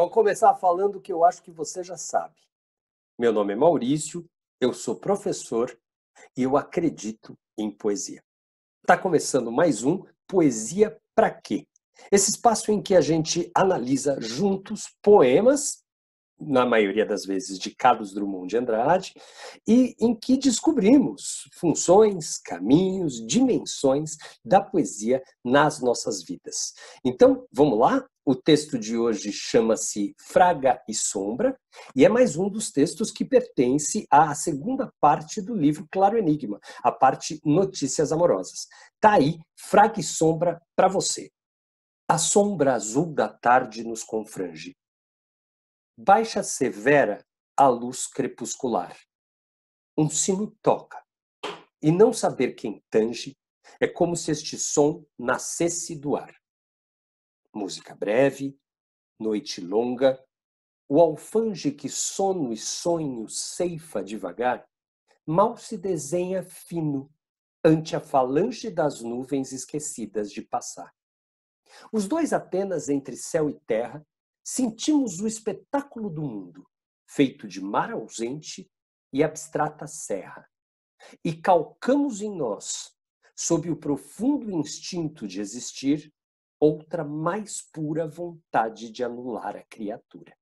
Vamos começar falando o que eu acho que você já sabe. Meu nome é Maurício, eu sou professor e eu acredito em poesia. Está começando mais um Poesia para quê? Esse espaço em que a gente analisa juntos poemas, na maioria das vezes de Carlos Drummond de Andrade, e em que descobrimos funções, caminhos, dimensões da poesia nas nossas vidas. Então, vamos lá? O texto de hoje chama-se Fraga e Sombra e é mais um dos textos que pertence à segunda parte do livro Claro Enigma, a parte Notícias Amorosas. Tá aí Fraga e Sombra para você. A sombra azul da tarde nos confrange. Baixa severa a luz crepuscular. Um sino toca. E não saber quem tange é como se este som nascesse do ar. Música breve, noite longa, o alfange que sono e sonho ceifa devagar, mal se desenha fino ante a falange das nuvens esquecidas de passar. Os dois apenas entre céu e terra, sentimos o espetáculo do mundo, feito de mar ausente e abstrata serra. E calcamos em nós, sob o profundo instinto de existir, outra mais pura vontade de anular a criatura.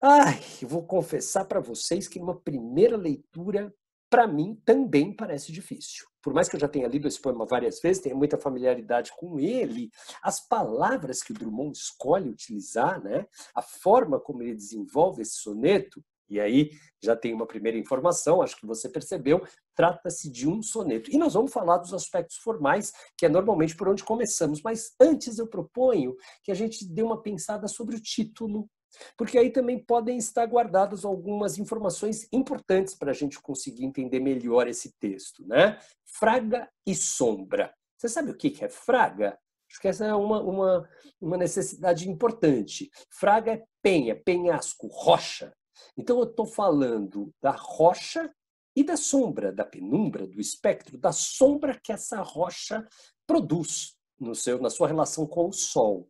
Ai, vou confessar para vocês que uma primeira leitura, para mim, também parece difícil. Por mais que eu já tenha lido esse poema várias vezes, tenha muita familiaridade com ele, as palavras que o Drummond escolhe utilizar, né, a forma como ele desenvolve esse soneto, e aí já tem uma primeira informação, acho que você percebeu, trata-se de um soneto. E nós vamos falar dos aspectos formais, que é normalmente por onde começamos, mas antes eu proponho que a gente dê uma pensada sobre o título porque aí também podem estar guardadas algumas informações importantes para a gente conseguir entender melhor esse texto, né? Fraga e sombra. Você sabe o que é fraga? Acho que essa é uma, uma, uma necessidade importante. Fraga é penha, penhasco, rocha. Então, eu estou falando da rocha e da sombra, da penumbra, do espectro, da sombra que essa rocha produz no seu, na sua relação com o sol.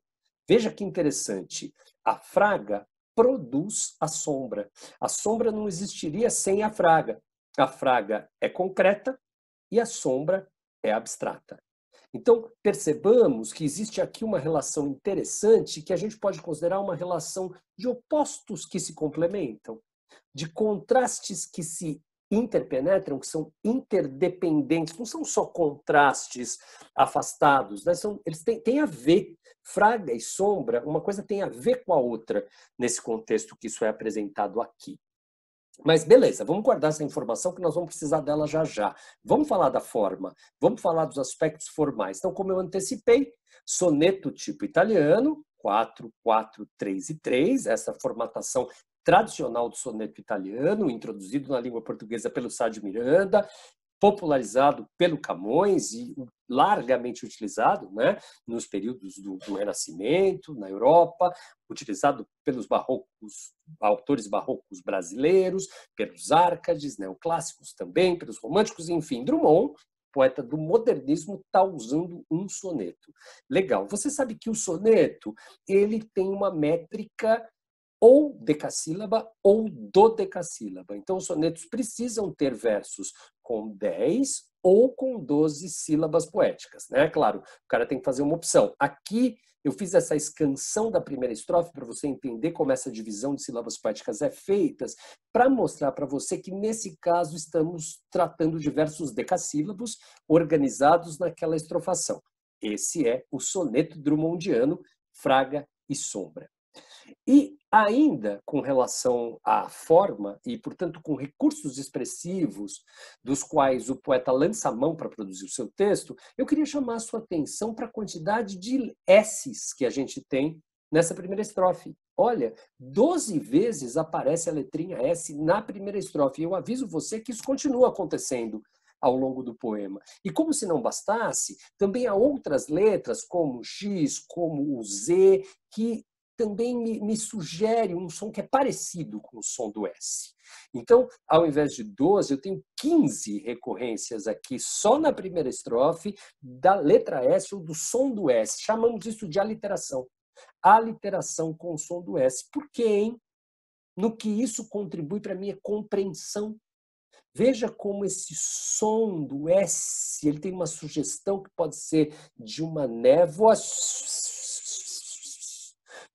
Veja que interessante. A fraga produz a sombra. A sombra não existiria sem a fraga. A fraga é concreta e a sombra é abstrata. Então, percebamos que existe aqui uma relação interessante que a gente pode considerar uma relação de opostos que se complementam, de contrastes que se interpenetram, que são interdependentes, não são só contrastes afastados, né? são, eles têm, têm a ver, fraga e sombra, uma coisa tem a ver com a outra nesse contexto que isso é apresentado aqui. Mas beleza, vamos guardar essa informação que nós vamos precisar dela já já. Vamos falar da forma, vamos falar dos aspectos formais. Então, como eu antecipei, soneto tipo italiano, 4, 4, 3 e 3, essa formatação tradicional do soneto italiano, introduzido na língua portuguesa pelo Sá de Miranda, popularizado pelo Camões e o largamente utilizado né, nos períodos do, do, Renascimento, na Europa, utilizado pelos barrocos, autores barrocos brasileiros, pelos árcades, neoclássicos também, pelos românticos, enfim, Drummond, poeta do modernismo, está usando um soneto. Legal. Você sabe que o soneto ele tem uma métrica ou decassílaba ou dodecassílaba. Então, os sonetos precisam ter versos com 10 ou com 12 sílabas poéticas, né? Claro, o cara tem que fazer uma opção. Aqui eu fiz essa escansão da primeira estrofe para você entender como essa divisão de sílabas poéticas é feita, para mostrar para você que nesse caso estamos tratando de versos decassílabos organizados naquela estrofação. Esse é o soneto drummondiano Fraga e Sombra. E ainda com relação à forma e, portanto, com recursos expressivos dos quais o poeta lança a mão para produzir o seu texto, eu queria chamar a sua atenção para a quantidade de S's que a gente tem nessa primeira estrofe. Olha, 12 vezes aparece a letrinha S na primeira estrofe. Eu aviso você que isso continua acontecendo ao longo do poema. E como se não bastasse, também há outras letras, como o X, como o Z, que também me, me, sugere um som que é parecido com o som do S. Então, ao invés de 12, eu tenho 15 recorrências aqui só na primeira estrofe da letra S ou do som do S. Chamamos isso de aliteração. Aliteração com o som do S. Por quê, hein? No que isso contribui para a minha compreensão Veja como esse som do S, ele tem uma sugestão que pode ser de uma névoa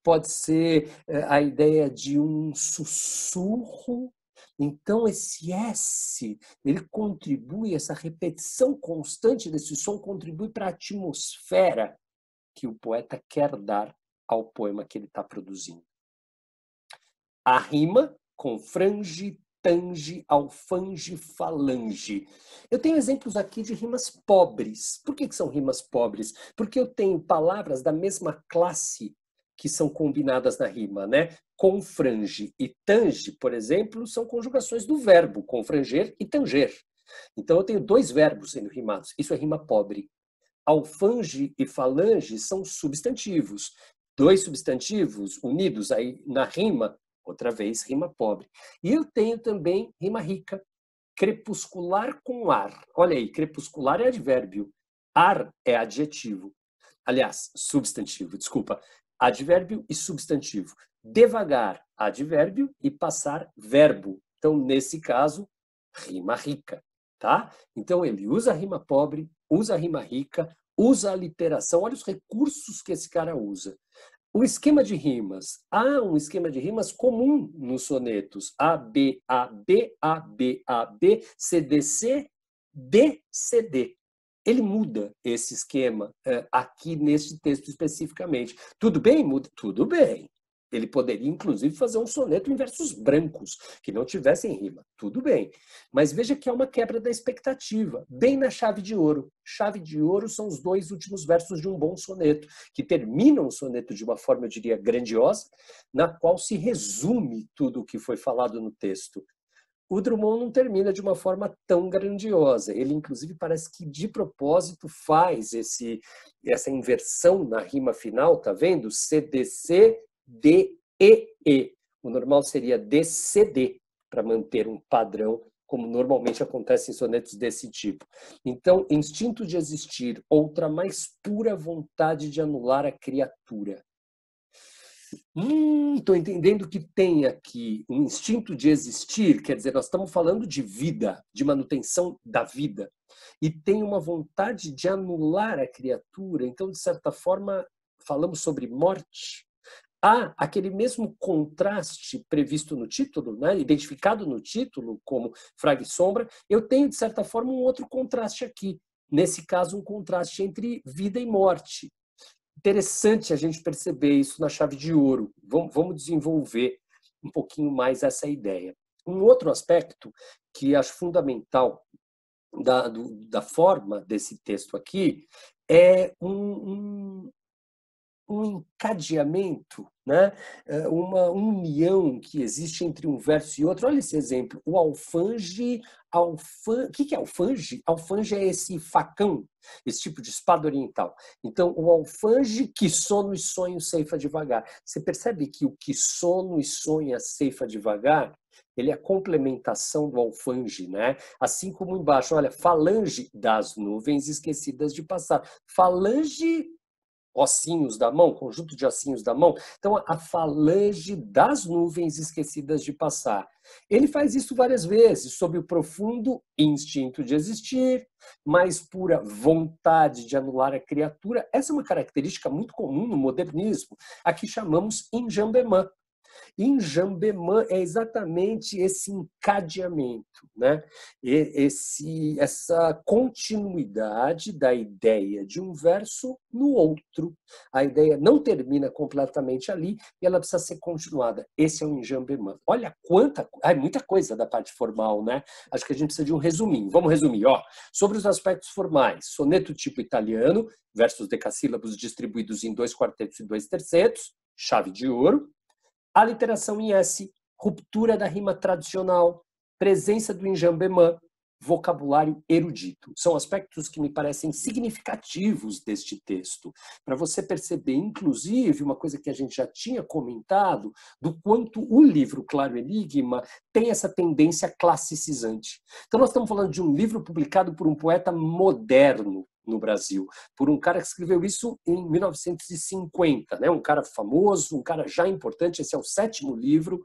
pode ser eh, a ideia de um sussurro. Então, esse S, ele contribui, essa repetição constante desse som contribui para a atmosfera que o poeta quer dar ao poema que ele está produzindo. A rima com frange, tange, alfange, falange. Eu tenho exemplos aqui de rimas pobres. Por que, que são rimas pobres? Porque eu tenho palavras da mesma classe que são combinadas na rima, né? Confrange e tange, por exemplo, são conjugações do verbo confranger e tanger. Então eu tenho dois verbos sendo rimados. Isso é rima pobre. Alfange e falange são substantivos. Dois substantivos unidos aí na rima, outra vez rima pobre. E eu tenho também rima rica. Crepuscular com ar. Olha aí, crepuscular é advérbio, ar é adjetivo aliás, substantivo, desculpa advérbio e substantivo. Devagar, advérbio e passar, verbo. Então, nesse caso, rima rica, tá? Então, ele usa rima pobre, usa rima rica, usa a literação. Olha os recursos que esse cara usa. O esquema de rimas. Há um esquema de rimas comum nos sonetos. A, B, A, B, A, B, A, B, C, D, C, D, C, D ele muda esse esquema eh, aqui neste texto especificamente. Tudo bem? Muda? Tudo bem. Ele poderia, inclusive, fazer um soneto em versos brancos, que não tivessem rima. Tudo bem. Mas veja que é uma quebra da expectativa, bem na chave de ouro. Chave de ouro são os dois últimos versos de um bom soneto, que terminam o soneto de uma forma, eu diria, grandiosa, na qual se resume tudo o que foi falado no texto o Drummond não termina de uma forma tão grandiosa. Ele, inclusive, parece que de propósito faz esse, essa inversão na rima final, tá vendo? CDC, D, E, E. O normal seria DCD, para manter um padrão, como normalmente acontece em sonetos desse tipo. Então, instinto de existir, outra mais pura vontade de anular a criatura. Hum, estou entendendo que tem aqui um instinto de existir, quer dizer, nós estamos falando de vida, de manutenção da vida. E tem uma vontade de anular a criatura, então, de certa forma, falamos sobre morte. Há aquele mesmo contraste previsto no título, né? identificado no título como Fraga e Sombra, eu tenho, de certa forma, um outro contraste aqui. Nesse caso, um contraste entre vida e morte interessante a gente perceber isso na chave de ouro. Vamos desenvolver um pouquinho mais essa ideia. Um outro aspecto que acho fundamental da, do, da forma desse texto aqui é um, um, um encadeamento né? É uma união que existe entre um verso e outro. Olha esse exemplo, o alfange, alfan... o que é alfange? Alfange é esse facão, esse tipo de espada oriental. Então, o alfange que sono e sonho ceifa devagar. Você percebe que o que sono e sonha ceifa devagar ele é a complementação do alfange, né? Assim como embaixo, olha, falange das nuvens esquecidas de passar. Falange ossinhos da mão, conjunto de ossinhos da mão. Então, a falange das nuvens esquecidas de passar. Ele faz isso várias vezes, sob o profundo instinto de existir, mais pura vontade de anular a criatura. Essa é uma característica muito comum no modernismo, a que chamamos enjambemã, em Jambemã é exatamente esse encadeamento, né? esse, essa continuidade da ideia de um verso no outro. A ideia não termina completamente ali e ela precisa ser continuada. Esse é o Enjambemã. Olha quanta, ai, é muita coisa da parte formal, né? Acho que a gente precisa de um resuminho. Vamos resumir, ó. Sobre os aspectos formais, soneto tipo italiano, versos decassílabos distribuídos em dois quartetos e dois tercetos, chave de ouro, aliteração em S, ruptura da rima tradicional, presença do enjambemã, vocabulário erudito. São aspectos que me parecem significativos deste texto, para você perceber, inclusive, uma coisa que a gente já tinha comentado, do quanto o livro Claro Enigma tem essa tendência classicizante. Então, nós estamos falando de um livro publicado por um poeta moderno, no Brasil, por um cara que escreveu isso em 1950, né? um cara famoso, um cara já importante. Esse é o sétimo livro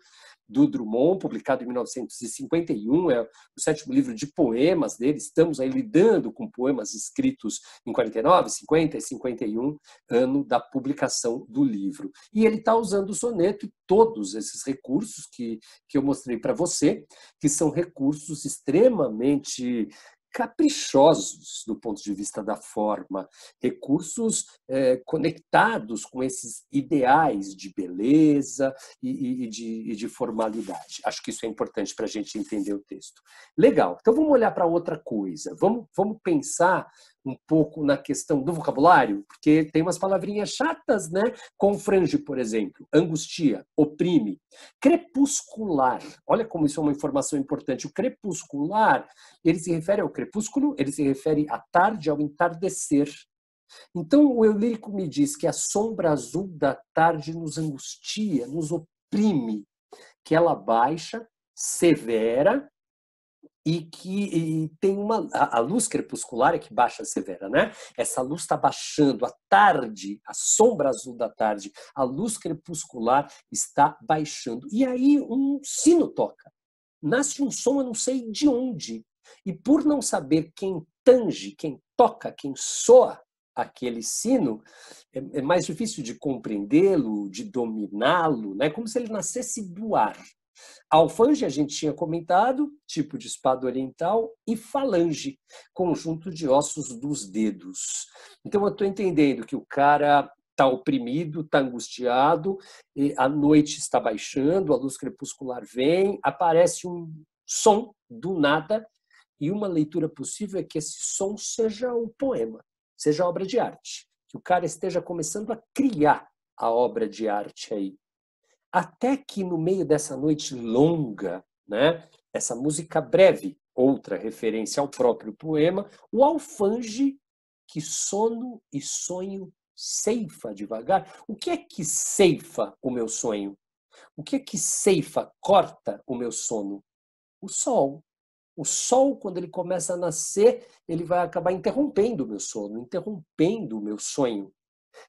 do Drummond, publicado em 1951, é o sétimo livro de poemas dele. Estamos aí lidando com poemas escritos em 49, 50 e 51, ano da publicação do livro. E ele está usando o soneto e todos esses recursos que, que eu mostrei para você, que são recursos extremamente caprichosos do ponto de vista da forma, recursos é, conectados com esses ideais de beleza e, e, de, e de formalidade. Acho que isso é importante para a gente entender o texto. Legal, então vamos olhar para outra coisa, vamos, vamos pensar um pouco na questão do vocabulário, porque tem umas palavrinhas chatas, né? Confrange, por exemplo, angustia, oprime. Crepuscular. Olha como isso é uma informação importante. O crepuscular, ele se refere ao crepúsculo, ele se refere à tarde, ao entardecer. Então, o Eurírico me diz que a sombra azul da tarde nos angustia, nos oprime, que ela baixa, severa, e que e tem uma a, a, luz crepuscular é que baixa severa, né? Essa luz está baixando, a tarde, a sombra azul da tarde, a luz crepuscular está baixando. E aí um sino toca. Nasce um som, eu não sei de onde. E por não saber quem tange, quem toca, quem soa aquele sino, é, é mais difícil de compreendê-lo, de dominá-lo, né? Como se ele nascesse do ar. Alfange, a gente tinha comentado, tipo de espada oriental, e falange, conjunto de ossos dos dedos. Então, eu estou entendendo que o cara está oprimido, está angustiado, a noite está baixando, a luz crepuscular vem, aparece um som do nada, e uma leitura possível é que esse som seja um poema, seja obra de arte, que o cara esteja começando a criar a obra de arte aí. Até que no meio dessa noite longa, né, essa música breve, outra referência ao próprio poema, o alfange que sono e sonho ceifa devagar. O que é que ceifa o meu sonho? O que é que ceifa, corta o meu sono? O sol. O sol, quando ele começa a nascer, ele vai acabar interrompendo o meu sono, interrompendo o meu sonho.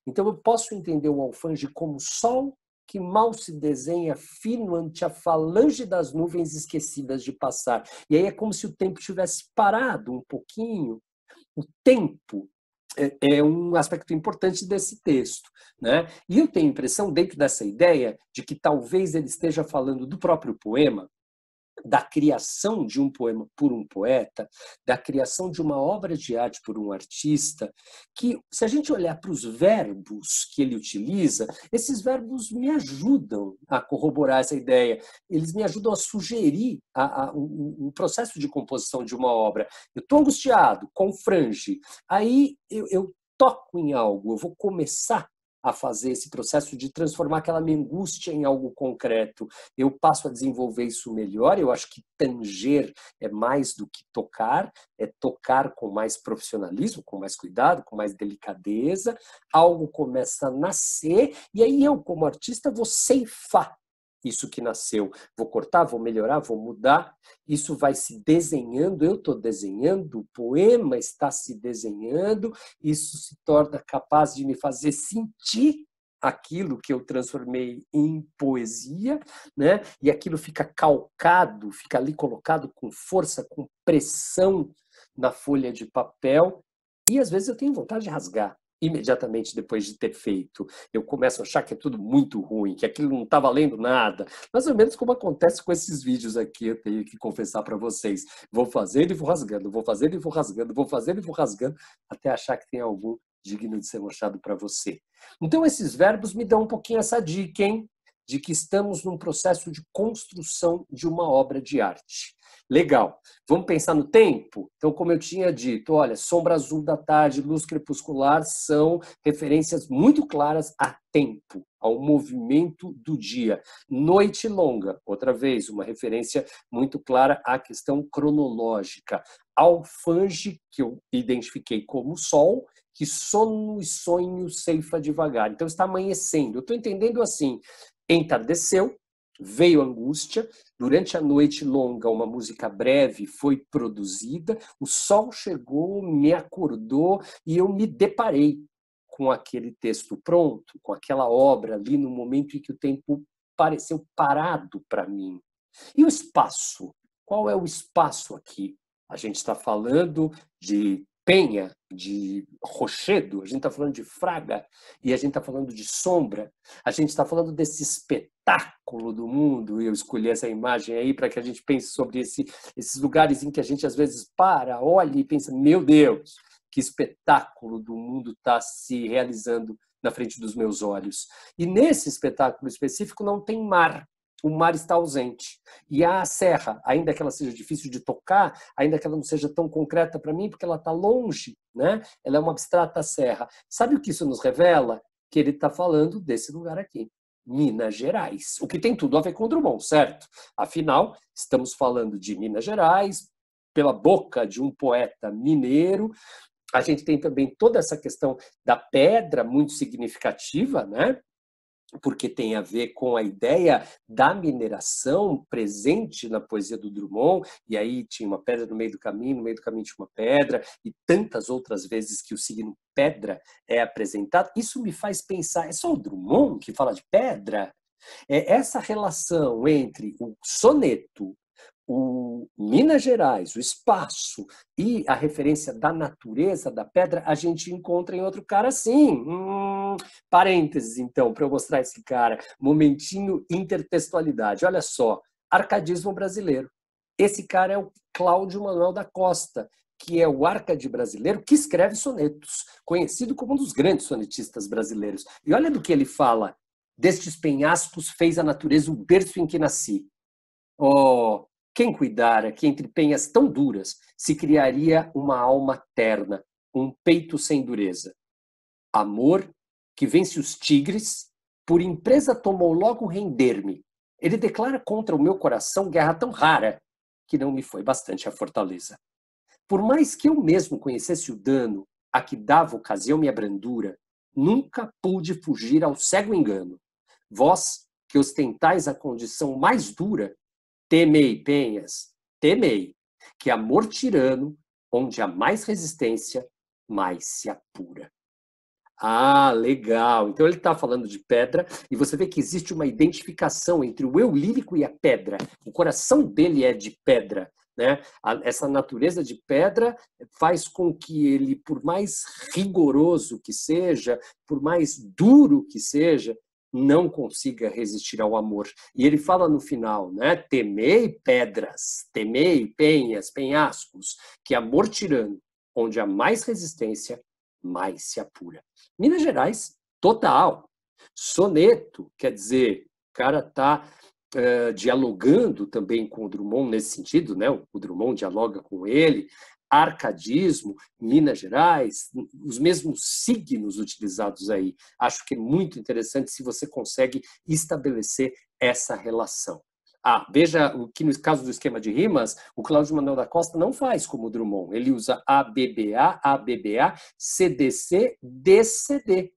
Então eu posso entender o alfange como sol que mal se desenha fino ante a falange das nuvens esquecidas de passar. E aí é como se o tempo tivesse parado um pouquinho. O tempo é, é um aspecto importante desse texto. Né? E eu tenho a impressão, dentro dessa ideia, de que talvez ele esteja falando do próprio poema, da criação de um poema por um poeta, da criação de uma obra de arte por um artista, que se a gente olhar para os verbos que ele utiliza, esses verbos me ajudam a corroborar essa ideia, eles me ajudam a sugerir a, a, o, o, processo de composição de uma obra. Eu estou angustiado, confrange, aí eu, eu toco em algo, eu vou começar a fazer esse processo de transformar aquela minha angústia em algo concreto. Eu passo a desenvolver isso melhor. Eu acho que tanger é mais do que tocar, é tocar com mais profissionalismo, com mais cuidado, com mais delicadeza. Algo começa a nascer e aí eu, como artista, vou ceifar isso que nasceu. Vou cortar, vou melhorar, vou mudar. Isso vai se desenhando, eu estou desenhando, o poema está se desenhando, isso se torna capaz de me fazer sentir aquilo que eu transformei em poesia, né? E aquilo fica calcado, fica ali colocado com força, com pressão na folha de papel, e às vezes eu tenho vontade de rasgar imediatamente depois de ter feito. Eu começo a achar que é tudo muito ruim, que aquilo não está valendo nada. Mais ou menos como acontece com esses vídeos aqui, eu tenho que confessar para vocês. Vou fazendo e vou rasgando, vou fazendo e vou rasgando, vou fazendo e vou rasgando, até achar que tem algum digno de ser mostrado para você. Então, esses verbos me dão um pouquinho essa dica, hein? de que estamos num processo de construção de uma obra de arte. Legal. Vamos pensar no tempo? Então, como eu tinha dito, olha, sombra azul da tarde, luz crepuscular são referências muito claras a tempo, ao movimento do dia. Noite longa, outra vez, uma referência muito clara à questão cronológica. Alfange, que eu identifiquei como sol, que sono e sonho ceifa devagar. Então está amanhecendo. Eu estou entendendo assim, Entardeceu, veio angústia, durante a noite longa uma música breve foi produzida, o sol chegou, me acordou e eu me deparei com aquele texto pronto, com aquela obra ali no momento em que o tempo pareceu parado para mim. E o espaço? Qual é o espaço aqui? A gente está falando de Penha, de rochedo, a gente está falando de fraga e a gente está falando de sombra, a gente está falando desse espetáculo do mundo. E eu escolhi essa imagem aí para que a gente pense sobre esse, esses lugares em que a gente às vezes para, olha e pensa: meu Deus, que espetáculo do mundo está se realizando na frente dos meus olhos. E nesse espetáculo específico não tem mar, o mar está ausente. E a serra, ainda que ela seja difícil de tocar, ainda que ela não seja tão concreta para mim, porque ela está longe, né? ela é uma abstrata serra. Sabe o que isso nos revela? Que ele está falando desse lugar aqui. Minas Gerais, o que tem tudo a ver com o Drummond, certo? Afinal, estamos falando de Minas Gerais, pela boca de um poeta mineiro, a gente tem também toda essa questão da pedra muito significativa, né? porque tem a ver com a ideia da mineração presente na poesia do Drummond, e aí tinha uma pedra no meio do caminho, no meio do caminho tinha uma pedra, e tantas outras vezes que o signo pedra é apresentado. Isso me faz pensar, é só o Drummond que fala de pedra? É essa relação entre o soneto o Minas Gerais, o espaço e a referência da natureza da pedra, a gente encontra em outro cara sim. Hum, parênteses, então, para eu mostrar esse cara. Momentinho intertextualidade. Olha só, arcadismo brasileiro. Esse cara é o Cláudio Manuel da Costa, que é o arcade brasileiro que escreve sonetos, conhecido como um dos grandes sonetistas brasileiros. E olha do que ele fala. Destes penhascos fez a natureza o berço em que nasci. Oh, quem cuidara que entre penhas tão duras se criaria uma alma terna, um peito sem dureza? Amor, que vence os tigres, por empresa tomou logo render-me. Ele declara contra o meu coração guerra tão rara que não me foi bastante a fortaleza. Por mais que eu mesmo conhecesse o dano a que dava ocasião minha brandura, nunca pude fugir ao cego engano. Vós, que ostentais a condição mais dura, Temei, Penhas, temei, que amor tirano, onde há mais resistência, mais se apura. Ah, legal. Então ele está falando de pedra e você vê que existe uma identificação entre o eu lírico e a pedra. O coração dele é de pedra. Né? Essa natureza de pedra faz com que ele, por mais rigoroso que seja, por mais duro que seja, não consiga resistir ao amor. E ele fala no final, né? Temei pedras, temei penhas, penhascos, que amor tirando onde há mais resistência, mais se apura. Minas Gerais, total. Soneto, quer dizer, o cara está uh, eh, dialogando também com o Drummond nesse sentido, né? O Drummond dialoga com ele, arcadismo, Minas Gerais, os mesmos signos utilizados aí. Acho que é muito interessante se você consegue estabelecer essa relação. Ah, veja que no caso do esquema de rimas, o Cláudio Manuel da Costa não faz como o Drummond. Ele usa ABBA, ABBA, CDC, DCD.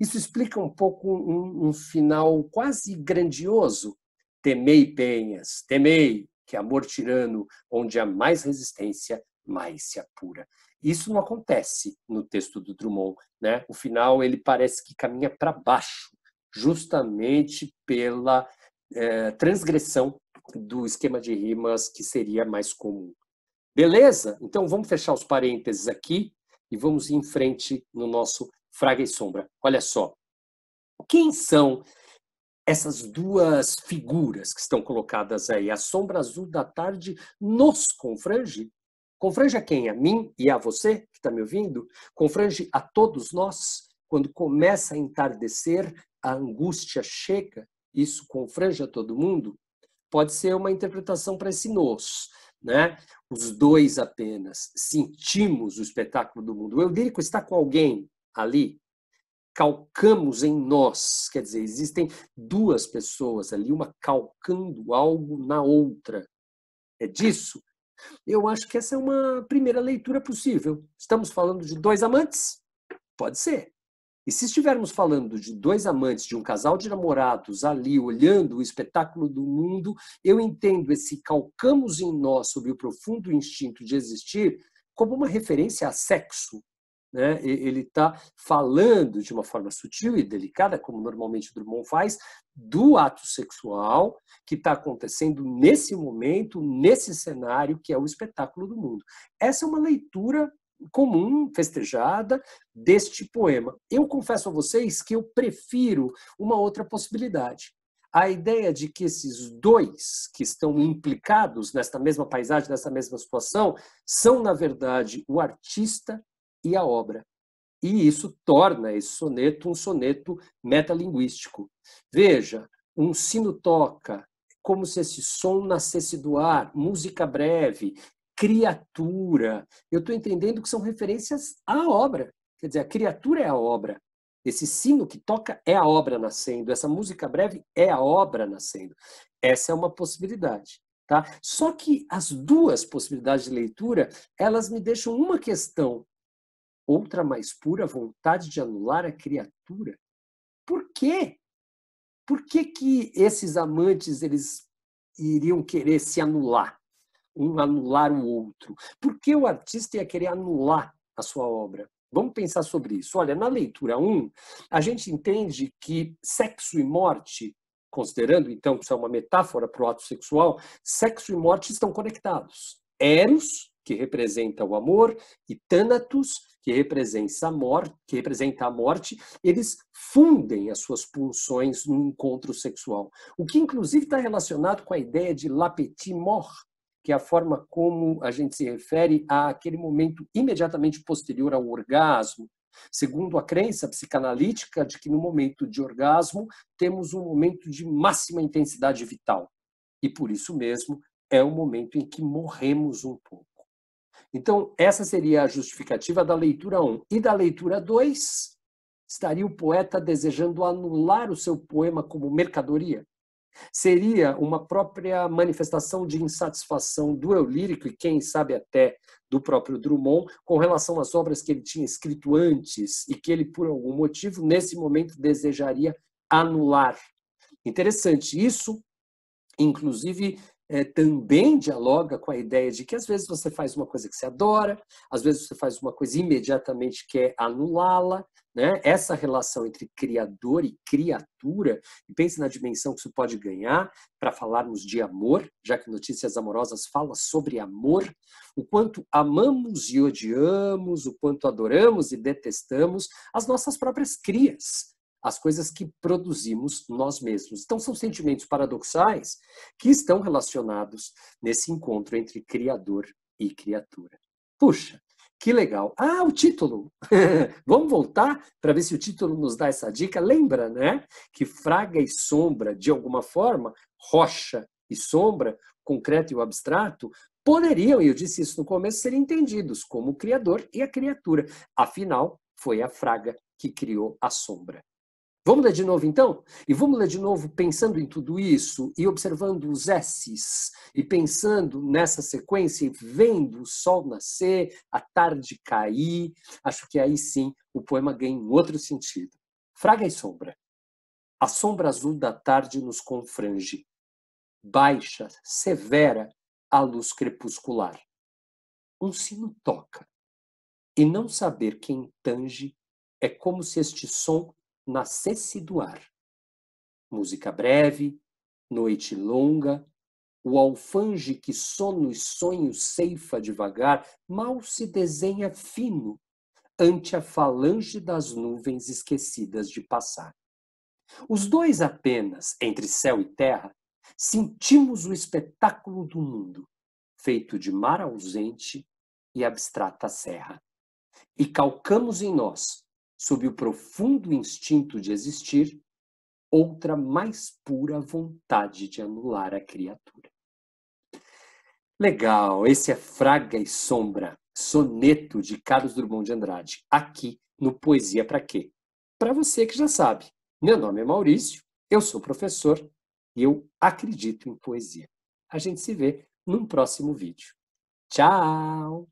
Isso explica um pouco um, um final quase grandioso. Temei, Penhas, temei, que amor tirano, onde há mais resistência, mais se apura. Isso não acontece no texto do Drummond, né? O final ele parece que caminha para baixo, justamente pela é, transgressão do esquema de rimas que seria mais comum. Beleza? Então vamos fechar os parênteses aqui e vamos em frente no nosso Fraga e Sombra. Olha só. Quem são essas duas figuras que estão colocadas aí? A sombra azul da tarde nos confrange Confrange a quem? A mim e a você que está me ouvindo? Confrange a todos nós? Quando começa a entardecer, a angústia chega, isso confrange a todo mundo? Pode ser uma interpretação para esse nós, né? Os dois apenas sentimos o espetáculo do mundo. O Eudírico está com alguém ali, calcamos em nós, quer dizer, existem duas pessoas ali, uma calcando algo na outra. É disso eu acho que essa é uma primeira leitura possível. Estamos falando de dois amantes? Pode ser. E se estivermos falando de dois amantes, de um casal de namorados ali olhando o espetáculo do mundo, eu entendo esse calcamos em nós sobre o profundo instinto de existir como uma referência a sexo. Né? Ele está falando de uma forma sutil e delicada, como normalmente Drummond faz, do ato sexual que está acontecendo nesse momento, nesse cenário que é o espetáculo do mundo. Essa é uma leitura comum, festejada, deste poema. Eu confesso a vocês que eu prefiro uma outra possibilidade. A ideia de que esses dois que estão implicados nesta mesma paisagem, nessa mesma situação, são, na verdade, o artista e a obra e isso torna esse soneto um soneto metalinguístico. Veja, um sino toca como se esse som nascesse do ar, música breve, criatura. Eu estou entendendo que são referências à obra. Quer dizer, a criatura é a obra. Esse sino que toca é a obra nascendo. Essa música breve é a obra nascendo. Essa é uma possibilidade. Tá? Só que as duas possibilidades de leitura, elas me deixam uma questão outra mais pura vontade de anular a criatura. Por quê? Por que, que esses amantes eles iriam querer se anular? Um anular o outro. Por que o artista ia querer anular a sua obra? Vamos pensar sobre isso. Olha, na leitura 1, a gente entende que sexo e morte, considerando então que isso é uma metáfora para o ato sexual, sexo e morte estão conectados. Eros que representa o amor, e Thanatos, que representa a morte, que representa a morte, eles fundem as suas pulsões no encontro sexual. O que inclusive está relacionado com a ideia de l'appétit mort, que é a forma como a gente se refere àquele momento imediatamente posterior ao orgasmo, segundo a crença psicanalítica de que no momento de orgasmo temos um momento de máxima intensidade vital. E por isso mesmo é o momento em que morremos um pouco. Então, essa seria a justificativa da leitura 1. E da leitura 2, estaria o poeta desejando anular o seu poema como mercadoria? Seria uma própria manifestação de insatisfação do eu lírico e, quem sabe, até do próprio Drummond com relação às obras que ele tinha escrito antes e que ele, por algum motivo, nesse momento desejaria anular. Interessante isso, inclusive é, também dialoga com a ideia de que às vezes você faz uma coisa que você adora, às vezes você faz uma coisa e imediatamente quer é anulá-la, né? Essa relação entre criador e criatura, e pense na dimensão que isso pode ganhar para falarmos de amor, já que Notícias Amorosas fala sobre amor, o quanto amamos e odiamos, o quanto adoramos e detestamos as nossas próprias crias as coisas que produzimos nós mesmos. Então, são sentimentos paradoxais que estão relacionados nesse encontro entre Criador e criatura. Puxa, que legal! Ah, o título! Vamos voltar para ver se o título nos dá essa dica. Lembra, né? Que fraga e sombra, de alguma forma, rocha e sombra, concreto e o abstrato, poderiam, e eu disse isso no começo, ser entendidos como o Criador e a criatura. Afinal, foi a fraga que criou a sombra. Vamos ler de novo então? E vamos ler de novo pensando em tudo isso e observando os S's e pensando nessa sequência e vendo o sol nascer, a tarde cair. Acho que aí sim o poema ganha um outro sentido. Fraga e sombra. A sombra azul da tarde nos confrange. Baixa, severa, a luz crepuscular. Um sino toca. E não saber quem tange é como se este som Nascesse do ar. Música breve, noite longa, o alfange que sono e sonho ceifa devagar, mal se desenha fino ante a falange das nuvens esquecidas de passar. Os dois apenas, entre céu e terra, sentimos o espetáculo do mundo, feito de mar ausente e abstrata serra. E calcamos em nós sob o profundo instinto de existir, outra mais pura vontade de anular a criatura. Legal, esse é Fraga e Sombra, soneto de Carlos Drummond de Andrade, aqui no Poesia para Quê? Para você que já sabe, meu nome é Maurício, eu sou professor e eu acredito em poesia. A gente se vê num próximo vídeo. Tchau!